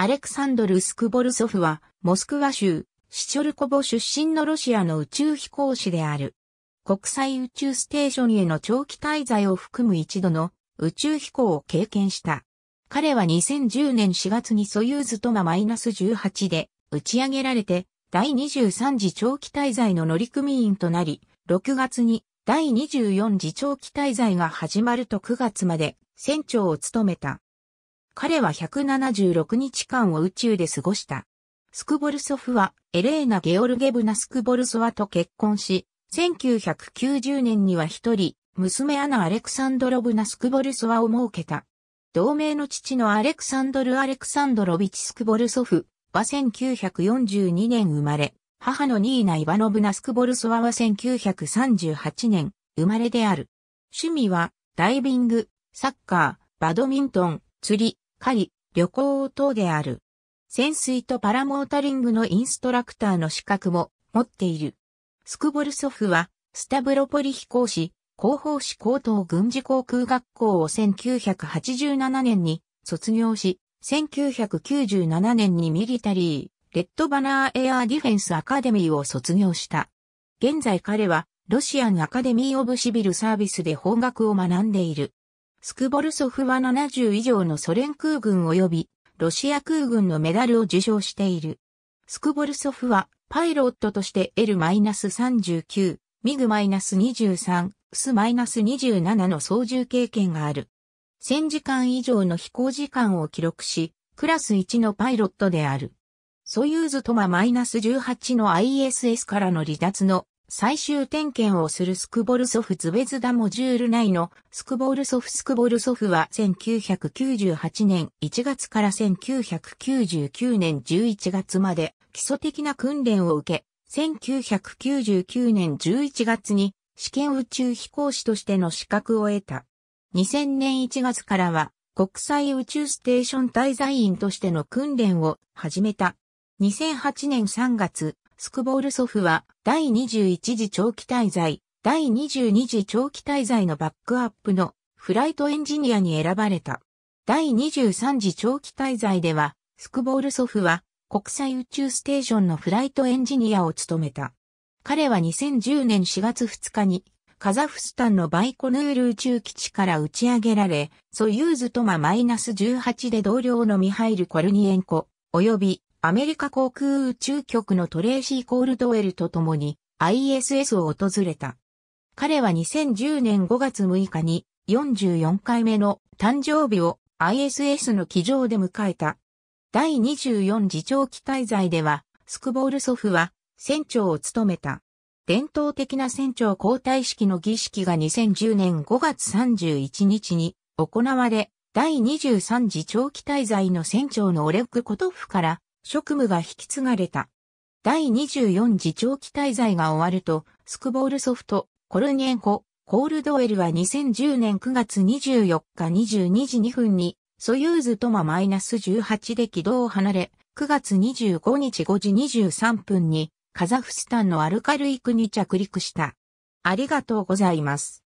アレクサンドル・スクボルソフは、モスクワ州、シチョルコボ出身のロシアの宇宙飛行士である。国際宇宙ステーションへの長期滞在を含む一度の宇宙飛行を経験した。彼は2010年4月にソユーズトマ -18 で打ち上げられて第23次長期滞在の乗組員となり、6月に第24次長期滞在が始まると9月まで船長を務めた。彼は176日間を宇宙で過ごした。スクボルソフは、エレーナ・ゲオルゲブナ・スクボルソワと結婚し、1990年には一人、娘アナ・アレクサンドロブナ・スクボルソワを設けた。同盟の父のアレクサンドル・アレクサンドロビチ・スクボルソフは1942年生まれ、母のニーナ・イバノブナ・スクボルソワは1938年生まれである。趣味は、ダイビング、サッカー、バドミントン、釣り、狩り、旅行等である。潜水とパラモータリングのインストラクターの資格も持っている。スクボルソフは、スタブロポリ飛行士、広報士高等軍事航空学校を1987年に卒業し、1997年にミリタリー、レッドバナーエアーディフェンスアカデミーを卒業した。現在彼は、ロシアンアカデミー・オブ・シビル・サービスで法学を学んでいる。スクボルソフは70以上のソ連空軍及びロシア空軍のメダルを受賞している。スクボルソフはパイロットとして L-39、ミグ -23、S-27 の操縦経験がある。1000時間以上の飛行時間を記録し、クラス1のパイロットである。ソユーズトマ -18 の ISS からの離脱の最終点検をするスクボルソフズベズダモジュール内のスクボルソフスクボルソフは1998年1月から1999年11月まで基礎的な訓練を受け、1999年11月に試験宇宙飛行士としての資格を得た。2000年1月からは国際宇宙ステーション滞在員としての訓練を始めた。2008年3月、スクボールソフは、第21次長期滞在、第22次長期滞在のバックアップのフライトエンジニアに選ばれた。第23次長期滞在では、スクボールソフは、国際宇宙ステーションのフライトエンジニアを務めた。彼は2010年4月2日に、カザフスタンのバイコヌール宇宙基地から打ち上げられ、ソユーズトママイナス18で同僚のミハイル・コルニエンコ、及びアメリカ航空宇宙局のトレーシー・コールドウェルと共に ISS を訪れた。彼は2010年5月6日に44回目の誕生日を ISS の機場で迎えた。第24次長期滞在では、スクボール祖父は船長を務めた。伝統的な船長交代式の儀式が2010年5月31日に行われ、第23次長期滞在の船長のオレック・コトフから職務が引き継がれた。第24次長期滞在が終わると、スクボールソフト、コルニエンコ、コールドウェルは2010年9月24日22時2分に、ソユーズトママイナス18で軌道を離れ、9月25日5時23分に、カザフスタンのアルカルイクに着陸した。ありがとうございます。